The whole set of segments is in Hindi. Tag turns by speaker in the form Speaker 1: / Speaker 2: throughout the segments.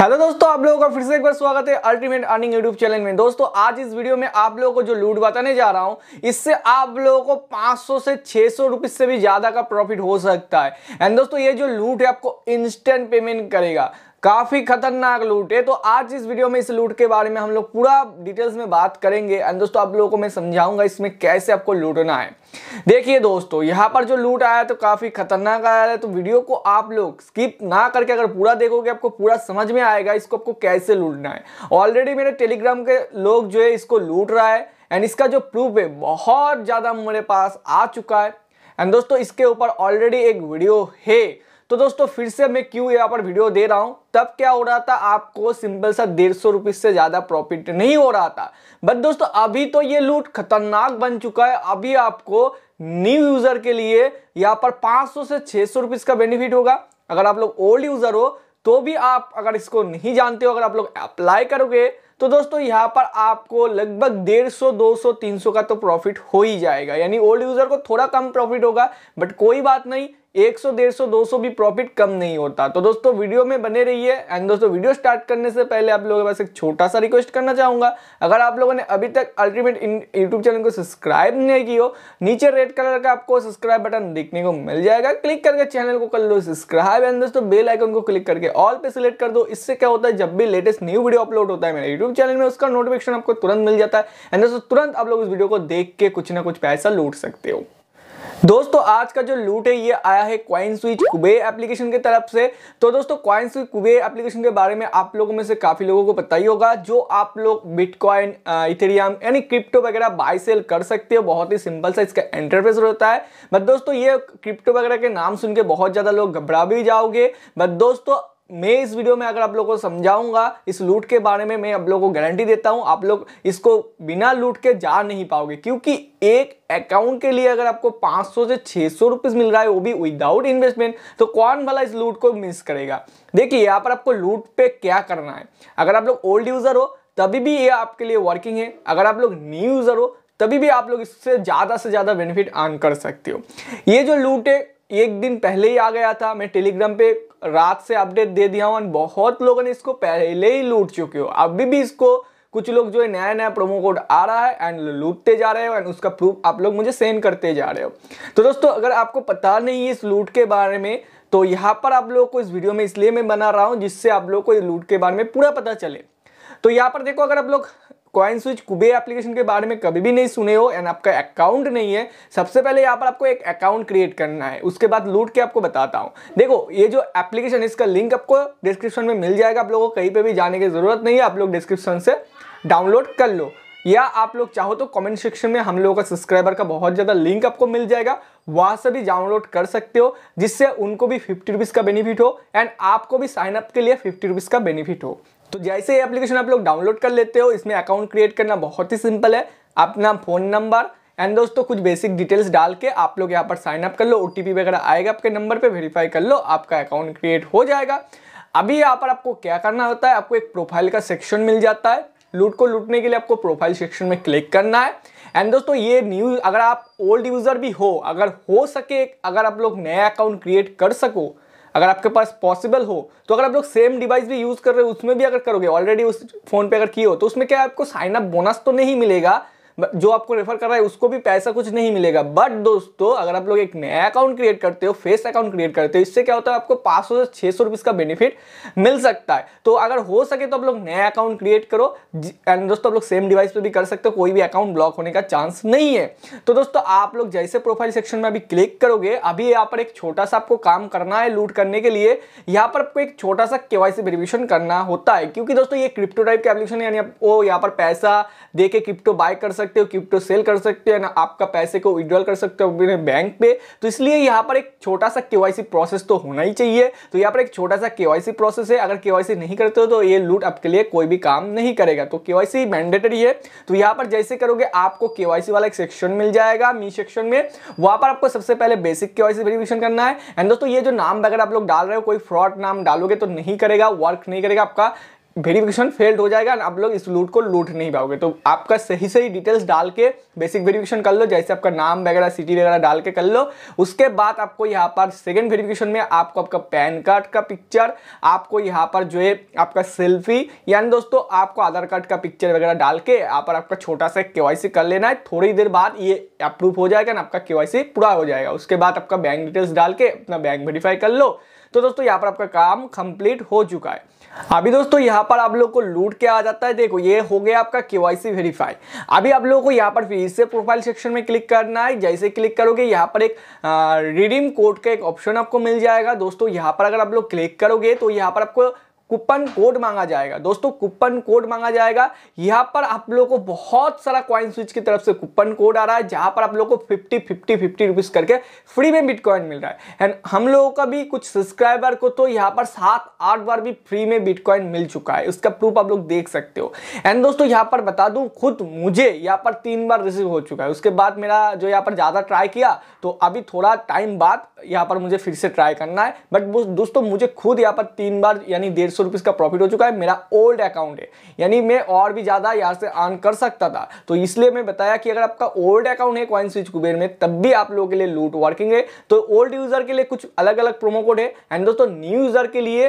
Speaker 1: हेलो दोस्तों आप लोगों का फिर से एक बार स्वागत है अल्टीमेट अर्निंग यूट्यूब चैनल में दोस्तों आज इस वीडियो में आप लोगों को जो लूट बताने जा रहा हूं इससे आप लोगों को 500 से 600 सौ से भी ज़्यादा का प्रॉफिट हो सकता है एंड दोस्तों ये जो लूट है आपको इंस्टेंट पेमेंट करेगा काफ़ी खतरनाक लूट है तो आज इस वीडियो में इस लूट के बारे में हम लोग पूरा डिटेल्स में बात करेंगे एंड दोस्तों आप लोगों को मैं समझाऊंगा इसमें कैसे आपको लूटना है देखिए दोस्तों यहाँ पर जो लूट आया तो काफ़ी खतरनाक आया है तो वीडियो को आप लोग स्किप ना करके अगर पूरा देखोगे आपको पूरा समझ में आएगा इसको आपको कैसे लूटना है ऑलरेडी मेरे टेलीग्राम के लोग जो है इसको लूट रहा है एंड इसका जो प्रूफ है बहुत ज़्यादा मेरे पास आ चुका है एंड दोस्तों इसके ऊपर ऑलरेडी एक वीडियो है तो दोस्तों फिर से मैं क्यों यहाँ पर वीडियो दे रहा हूँ तब क्या हो रहा था आपको सिंपल सा डेढ़ सौ रुपीज से ज़्यादा प्रॉफिट नहीं हो रहा था बट दोस्तों अभी तो ये लूट खतरनाक बन चुका है अभी आपको न्यू यूज़र के लिए यहाँ पर 500 से 600 सौ का बेनिफिट होगा अगर आप लोग ओल्ड यूज़र हो तो भी आप अगर इसको नहीं जानते हो अगर आप लोग अप्लाई करोगे तो दोस्तों यहाँ पर आपको लगभग डेढ़ सौ दो सौ तीन सौ का तो प्रॉफिट हो ही जाएगा यानी ओल्ड यूज़र को थोड़ा कम प्रॉफिट होगा बट कोई बात नहीं 100 150 200 भी प्रॉफिट कम नहीं होता तो दोस्तों वीडियो में बने रहिए एंड दोस्तों वीडियो स्टार्ट करने से पहले आप लोगों के पास एक छोटा सा रिक्वेस्ट करना चाहूँगा अगर आप लोगों ने अभी तक अल्टीमेट यूट्यूब चैनल को सब्सक्राइब नहीं की हो नीचे रेड कलर का आपको सब्सक्राइब बटन देखने को मिल जाएगा क्लिक करके चैनल को कर लो सब्सक्राइब एंड दोस्तों बेल आइकन को क्लिक करके ऑल पे सिलेक्ट कर दो इससे क्या होता है जब भी लेटेस्ट न्यू वीडियो अपलोड होता है मेरे यूट्यूब चैनल में उसका नोटिफिकेशन आपको तुरंत मिल जाता है एंड दोस्तों तुरंत आप लोग उस वीडियो को देख के कुछ ना कुछ पैसा लूट सकते हो दोस्तों आज का जो लूट है ये आया है क्वाइन स्विच कुबे एप्लीकेशन की तरफ से तो दोस्तों क्वाइन स्विच कुबे एप्लीकेशन के बारे में आप लोगों में से काफ़ी लोगों को पता ही होगा जो आप लोग बिटकॉइन इथेरियम यानी क्रिप्टो वगैरह बाय सेल कर सकते हो बहुत ही सिंपल सा इसका इंटरफेस होता है बट दोस्तों ये क्रिप्टो वगैरह के नाम सुन के बहुत ज़्यादा लोग घबरा भी जाओगे बट दोस्तों मैं इस वीडियो में अगर आप लोगों को समझाऊंगा इस लूट के बारे में मैं आप लोगों को गारंटी देता हूं आप लोग इसको बिना लूट के जा नहीं पाओगे क्योंकि एक अकाउंट के लिए अगर आपको 500 से 600 सौ रुपीज़ मिल रहा है वो भी विदाउट इन्वेस्टमेंट तो कौन भला इस लूट को मिस करेगा देखिए यहाँ पर आपको लूट पे क्या करना है अगर आप लोग ओल्ड यूज़र हो तभी भी ये आपके लिए वर्किंग है अगर आप लोग न्यू यूज़र हो तभी भी आप लोग इससे ज़्यादा से ज़्यादा बेनिफिट आन कर सकते हो ये जो लूट है एक दिन पहले ही आ गया था मैं टेलीग्राम पे रात से अपडेट दे दिया हूँ बहुत लोगों ने इसको पहले ही लूट चुके हो अभी भी इसको कुछ लोग जो है नया नया प्रोमो कोड आ रहा है एंड लूटते जा रहे हो एंड उसका प्रूफ आप लोग मुझे सेंड करते जा रहे हो तो दोस्तों अगर आपको पता नहीं है इस लूट के बारे में तो यहाँ पर आप लोगों को इस वीडियो में इसलिए मैं बना रहा हूँ जिससे आप लोग को इस लूट के बारे में पूरा पता चले तो यहाँ पर देखो अगर आप लोग कॉइन स्विच कुबे एप्लीकेशन के बारे में कभी भी नहीं सुने हो एंड आपका अकाउंट नहीं है सबसे पहले यहाँ पर आपको एक अकाउंट क्रिएट करना है उसके बाद लूट के आपको बताता हूँ देखो ये जो एप्लीकेशन है इसका लिंक आपको डिस्क्रिप्शन में मिल जाएगा आप लोगों को कहीं पर भी जाने की ज़रूरत नहीं है आप लोग डिस्क्रिप्शन से डाउनलोड कर लो या आप लोग चाहो तो कमेंट सेक्शन में हम लोगों का सब्सक्राइबर का बहुत ज़्यादा लिंक आपको मिल जाएगा वहाँ से भी डाउनलोड कर सकते हो जिससे उनको भी फिफ्टी रुपीज़ का बेनिफिट हो एंड आपको भी साइनअप के लिए फिफ्टी रुपीज़ का बेनिफिट हो तो जैसे ये एप्लीकेशन आप लोग डाउनलोड कर लेते हो इसमें अकाउंट क्रिएट करना बहुत ही सिंपल है अपना फ़ोन नंबर एंड दोस्तों कुछ बेसिक डिटेल्स डाल के आप लोग यहाँ पर साइनअप कर लो ओ वगैरह आएगा आपके नंबर पे वेरीफाई कर लो आपका अकाउंट क्रिएट हो जाएगा अभी यहाँ पर आपको क्या करना होता है आपको एक प्रोफाइल का सेक्शन मिल जाता है लूट को लूटने के लिए आपको प्रोफाइल सेक्शन में क्लिक करना है एंड दोस्तों ये न्यू अगर आप ओल्ड यूज़र भी हो अगर हो सके अगर आप लोग नया अकाउंट क्रिएट कर सको अगर आपके पास पॉसिबल हो तो अगर आप लोग सेम डिवाइस भी यूज़ कर रहे हो उसमें भी अगर करोगे ऑलरेडी उस फ़ोन पे अगर की हो तो उसमें क्या आपको साइन अप बोनस तो नहीं मिलेगा जो आपको रेफर कर रहा है उसको भी पैसा कुछ नहीं मिलेगा बट दोस्तों अगर आप लोग एक नया अकाउंट क्रिएट करते हो फेस अकाउंट क्रिएट करते हो इससे क्या होता है आपको पाँच सौ से छः सौ रुपीज़ का बेनिफिट मिल सकता है तो अगर हो सके तो आप लोग नया अकाउंट क्रिएट करो एंड दोस्तों आप लोग सेम डिवाइस पर भी कर सकते हो कोई भी अकाउंट ब्लॉक होने का चांस नहीं है तो दोस्तों आप लोग जैसे प्रोफाइल सेक्शन में अभी क्लिक करोगे अभी यहाँ पर एक छोटा सा आपको काम करना है लूट करने के लिए यहाँ पर आपको एक छोटा सा केवाईसी वेरिफिकेशन करना होता है क्योंकि दोस्तों ये क्रिप्टो टाइप के एप्लीकेशन यानी वो यहाँ पर पैसा दे के क्रिप्टो बाय कर सकते सकते हो क्रिप्टो सेल कर सकते हो ना आपका पैसे को विड्रॉल कर सकते हो अपने बैंक पे तो इसलिए यहाँ पर एक छोटा सा केवाईसी प्रोसेस तो होना ही चाहिए तो यहाँ पर एक छोटा सा केवाईसी प्रोसेस है अगर केवाईसी नहीं करते हो तो ये लूट आपके लिए कोई भी काम नहीं करेगा तो केवाईसी मैंडेटरी है तो यहाँ पर जैसे करोगे आपको केवाईसी वाला एक सेक्शन मिल जाएगा मी सेक्शन में वहाँ पर आपको सबसे पहले बेसिक केवाईसी वेरिफिकेशन करना है एंड दोस्तों ये जो नाम वगैरह आप लोग डाल रहे हो कोई फ्रॉड नाम डालोगे तो नहीं करेगा वर्क नहीं करेगा आपका वेरिफिकेशन फेल्ड हो जाएगा आप लोग इस लूट को लूट नहीं पाओगे तो आपका सही सही डिटेल्स डाल के बेसिक वेरिफिकेशन कर लो जैसे आपका नाम वगैरह सिटी वगैरह डाल के कर लो उसके बाद आपको यहाँ पर सेकेंड वेरिफिकेशन में आपको आपका पैन कार्ड का पिक्चर आपको यहाँ पर जो है आपका सेल्फी यानी दोस्तों आपको आधार कार्ड का पिक्चर वगैरह डाल के यहाँ पर आपका छोटा सा के कर लेना है थोड़ी देर बाद ये अप्रूव हो जाएगा ना आपका के पूरा हो जाएगा उसके बाद आपका बैंक डिटेल्स डाल के अपना बैंक वेरीफाई कर लो तो दोस्तों यहाँ पर आपका काम कंप्लीट हो चुका है अभी दोस्तों यहाँ पर आप लोग को लूट के आ जाता है देखो ये हो गया आपका के वेरीफाई अभी आप लोगों को यहाँ पर फिर इससे प्रोफाइल सेक्शन में क्लिक करना है जैसे क्लिक करोगे यहाँ पर एक रिडीम कोड का एक ऑप्शन आपको मिल जाएगा दोस्तों यहाँ पर अगर आप लोग क्लिक करोगे तो यहाँ पर आपको कूपन कोड मांगा जाएगा दोस्तों कूपन कोड मांगा जाएगा यहाँ पर आप लोगों को बहुत सारा क्वाइन स्विच की तरफ से कूपन कोड आ रहा है जहाँ पर आप लोगों को 50 50 50 रुपीज़ करके फ्री में बिटकॉइन मिल रहा है एंड हम लोगों का भी कुछ सब्सक्राइबर को तो यहाँ पर सात आठ बार भी फ्री में बिटकॉइन मिल चुका है उसका प्रूफ आप लोग देख सकते हो एंड दोस्तों यहाँ पर बता दूँ खुद मुझे यहाँ पर तीन बार रिसीव हो चुका है उसके बाद मेरा जो यहाँ पर ज़्यादा ट्राई किया तो अभी थोड़ा टाइम बाद यहाँ पर मुझे फिर से ट्राई करना है बट दोस्तों मुझे खुद यहाँ पर तीन बार यानी डेढ़ सौ रुपीज़ का प्रॉफिट हो चुका है मेरा ओल्ड अकाउंट है यानी मैं और भी ज़्यादा यहाँ से अर्न कर सकता था तो इसलिए मैं बताया कि अगर आपका ओल्ड अकाउंट है क्वाइन स्विच कुबेर में तब भी आप लोगों के लिए लूट वर्किंग है तो ओल्ड यूज़र के लिए कुछ अलग अलग प्रोमो कोड है एंड दोस्तों न्यू यूज़र के लिए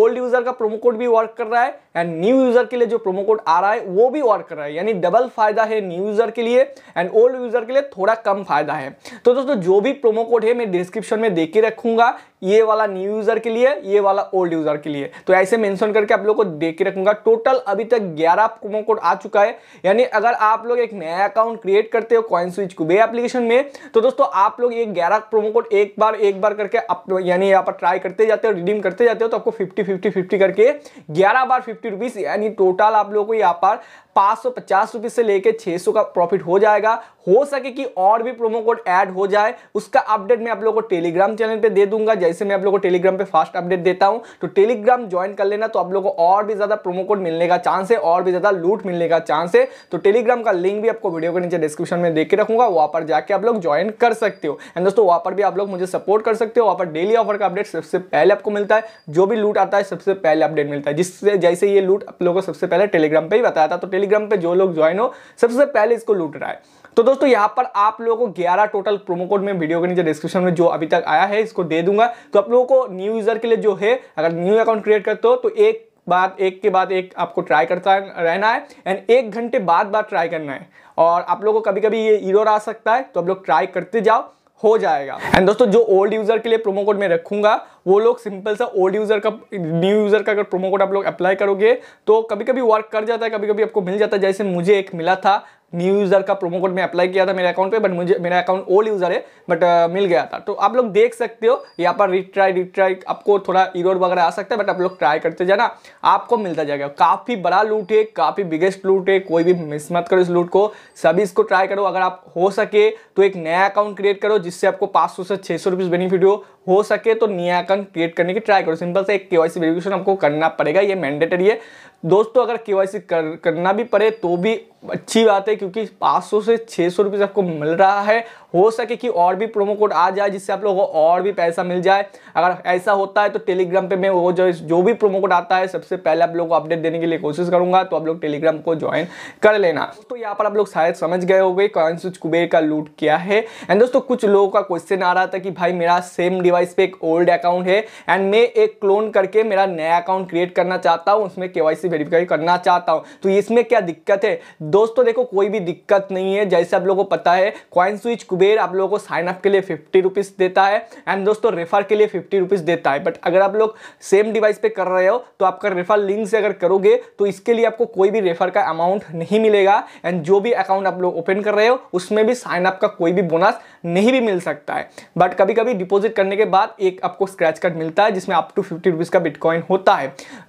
Speaker 1: ओल्ड यूज़र का प्रोमो कोड भी वर्क कर रहा है एंड न्यू यूजर के लिए जो प्रोमो कोड आ रहा है वो भी वर्क कर रहा है यानी डबल फायदा है न्यू यूजर के लिए एंड ओल्ड यूजर के लिए थोड़ा कम फायदा है तो दोस्तों जो भी प्रोमो कोड है मैं डिस्क्रिप्शन में देख के रखूंगा ये वाला न्यू यूजर के लिए ये वाला ओल्ड यूजर के लिए तो ऐसे मेंशन करके आप लोग को देख के रखूंगा टोटल अभी तक 11 प्रोमो कोड आ चुका है यानी अगर आप लोग एक नया अकाउंट क्रिएट करते हो कॉइन स्विच कुबे एप्लीकेशन में तो दोस्तों आप लोग ये 11 प्रोमो कोड एक बार एक बार करके यानी यहाँ पर ट्राई करते जाते हो रिडीम करते जाते हो तो आपको फिफ्टी फिफ्टी फिफ्टी करके ग्यारह बार फिफ्टी फिफ्टी रुपीज़ यानी टोटल आप लोगों को यहाँ पर पाँच सौ पचास से लेकर 600 सौ का प्रॉफिट हो जाएगा हो सके कि और भी प्रोमो कोड ऐड हो जाए उसका अपडेट मैं आप लोगों को टेलीग्राम चैनल पे दे दूंगा जैसे मैं आप लोगों को टेलीग्राम पे फास्ट अपडेट देता हूँ तो टेलीग्राम ज्वाइन कर लेना तो आप लोगों को और भी ज़्यादा प्रोमो कोड मिलने का चांस है और भी ज़्यादा लूट मिलने का चांस है तो टेलीग्राम का लिंक भी आपको वीडियो के नीचे डिस्क्रिप्शन में देख के रखूंगा वहाँ पर जाकर आप लोग ज्वाइन कर सकते हो एंड दोस्तों वहाँ पर भी आप लोग मुझे सपोर्ट कर सकते हो वहाँ पर डेली ऑफर का अपडेट सबसे पहले आपको मिलता है जो भी लूट आता है सबसे पहले अपडेट मिलता है जिससे जैसे ये लूट आप लोगों को सबसे पहले टेलीग्राम पर ही बताया था तो टेलीग्राम पे जो लोग ज्वाइन हो सबसे पहले इसको लूट रहा है तो दोस्तों यहाँ पर आप लोगों को 11 टोटल प्रोमो कोड में वीडियो के नीचे डिस्क्रिप्शन में जो अभी तक आया है इसको दे दूंगा तो आप लोगों को न्यू यूजर के लिए जो है अगर न्यू अकाउंट क्रिएट करते हो तो एक बाद एक के बाद एक आपको ट्राई करता रहना है एंड एक घंटे बाद बाद ट्राई करना है और आप लोगों को कभी कभी ये ईरोर आ सकता है तो आप लोग ट्राई करते जाओ हो जाएगा एंड दोस्तों जो ओल्ड यूजर के लिए प्रोमो कोड मैं रखूंगा वो लोग सिंपल सा ओल्ड यूजर का न्यू यूजर का अगर प्रोमो कोड आप लोग अप्लाई करोगे तो कभी कभी वर्क कर जाता है कभी कभी आपको मिल जाता है जैसे मुझे एक मिला था न्यू यूज़र का प्रोमो कोड मैं अप्लाई किया था मेरे अकाउंट पे बट मुझे मेरा अकाउंट ओल्ड यूज़र है बट आ, uh, मिल गया था तो आप लोग देख सकते हो यहाँ पर रिट्राई रिट्राई आपको थोड़ा इरोड वगैरह आ सकता है बट आप लोग ट्राई करते जाना आपको मिलता जाएगा काफ़ी बड़ा लूट है काफ़ी बिगेस्ट लूट है कोई भी मिस मत करो इस लूट को सभी इसको ट्राई करो अगर आप हो सके तो एक नया अकाउंट क्रिएट करो जिससे आपको पाँच सौ से छः सौ बेनिफिट हो हो सके तो नया अकाउंट क्रिएट करने की ट्राई करो सिंपल से एक के वाई आपको करना पड़ेगा ये मैंडेटरी है दोस्तों अगर के वाई कर, करना भी पड़े तो भी अच्छी बात है क्योंकि 500 से छः सौ रुपये आपको मिल रहा है हो सके कि और भी प्रोमो कोड आ जाए जिससे आप लोगों को और भी पैसा मिल जाए अगर ऐसा होता है तो टेलीग्राम पे मैं वो जो जो भी प्रोमो कोड आता है सबसे पहले आप लोगों को अपडेट देने के लिए कोशिश करूंगा तो आप लोग टेलीग्राम को ज्वाइन कर लेना तो यहाँ पर आप लोग शायद समझ गए हो गए कुबेर का लूट क्या है एंड दोस्तों कुछ लोगों का क्वेश्चन आ रहा था कि भाई मेरा सेम डिवाइस पे एक ओल्ड अकाउंट है एंड मैं एक क्लोन करके मेरा नया अकाउंट क्रिएट करना चाहता हूँ उसमें के वेरीफाई करना चाहता हूँ तो इसमें क्या दिक्कत है दोस्तों देखो कोई भी दिक्कत नहीं है जैसे आप लोगों को पता है क्वाइन स्विच कुबेर आप लोगों को साइन अप के लिए फिफ्टी देता है एंड दोस्तों रेफर के लिए फिफ्टी देता है बट अगर आप लोग सेम डिवाइस पे कर रहे हो तो आपका रेफर लिंक से अगर करोगे तो इसके लिए आपको कोई भी रेफर का अमाउंट नहीं मिलेगा एंड जो भी अकाउंट आप लोग ओपन कर रहे हो उसमें भी साइन अप का कोई भी बोनस नहीं भी मिल सकता है बट कभी कभी डिपॉजिट करने के के बाद एक आपको स्क्रैच कार्ड मिलता है जिसमें अप टू फिफ्टी रुपीज़ का बिटकॉइन होता है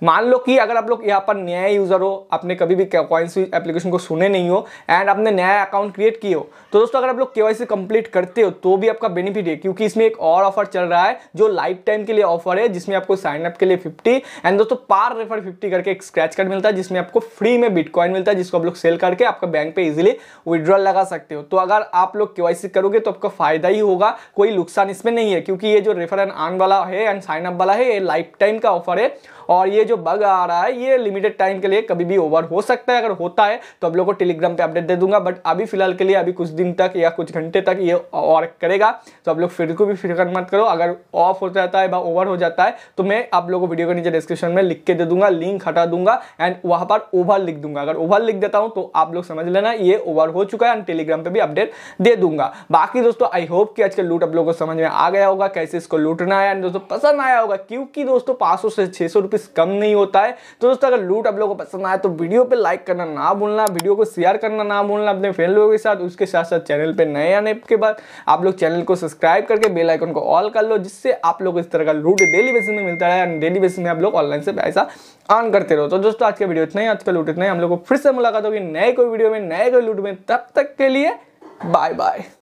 Speaker 1: मान लो कि अगर आप लोग यहाँ पर नया यूज़र हो आपने कभी भी कॉइन्स एप्लीकेशन को सुने नहीं हो एंड आपने नया अकाउंट क्रिएट किया हो तो दोस्तों अगर आप लोग के कंप्लीट करते हो तो भी आपका बेनिफिट है क्योंकि इसमें एक और ऑफर चल रहा है जो लाइफ टाइम के लिए ऑफर है जिसमें आपको साइन अप के लिए फिफ्टी एंड दोस्तों पार रेफर फिफ्टी करके एक स्क्रैच कार्ड मिलता है जिसमें आपको फ्री में बिटकॉइन मिलता है जिसको आप लोग सेल करके आपका बैंक पे इजिली विड्रॉल लगा सकते हो तो अगर आप लोग के करोगे तो आपका फायदा ही होगा कोई नुकसान इसमें नहीं है क्योंकि ये जो रेफर एंड आन वाला है एंड साइन अप वाला है ये लाइफ टाइम का ऑफर है और ये जो बग आ रहा है ये लिमिटेड टाइम के लिए कभी भी ओवर हो सकता है अगर होता है तो आप लोग को टेलीग्राम पे अपडेट दे दूंगा बट अभी फिलहाल के लिए अभी कुछ दिन तक या कुछ घंटे तक ये और करेगा तो आप लोग फिर को भी फिक्र मत करो अगर ऑफ हो जाता है ओवर हो जाता है तो मैं आप लोगों को वीडियो के नीचे डिस्क्रिप्शन में लिख के दे दूंगा लिंक हटा दूंगा एंड वहाँ पर ओवर लिख दूंगा अगर ओवर लिख देता हूँ तो आप लोग समझ लेना ये ओवर हो चुका है एंड टेलीग्राम पर भी अपडेट दे दूंगा बाकी दोस्तों आई होप कि आज का लूट आप लोगों को समझ में आ गया होगा कैसे कैसे इसको लूटना है दोस्तों पसंद आया होगा क्योंकि दोस्तों पाँच से छः सौ कम नहीं होता है तो दोस्तों अगर लूट आप लोगों को पसंद आया तो वीडियो पे लाइक करना ना भूलना वीडियो को शेयर करना ना भूलना अपने फ्रेंड लोगों के साथ उसके साथ साथ चैनल पर नए आने के बाद आप लोग चैनल को सब्सक्राइब करके बेलाइकन को ऑल कर लो जिससे आप लोग इस तरह का लूट डेली बेसिस में मिलता है डेली बेसिस में आप लोग ऑनलाइन से पैसा ऑन करते रहो तो दोस्तों आज का वीडियो इतना ही आज का लूट इतना ही हम लोग को फिर से मुलाकात होगी नए कोई वीडियो में नए कोई लूट में तब तक के लिए बाय बाय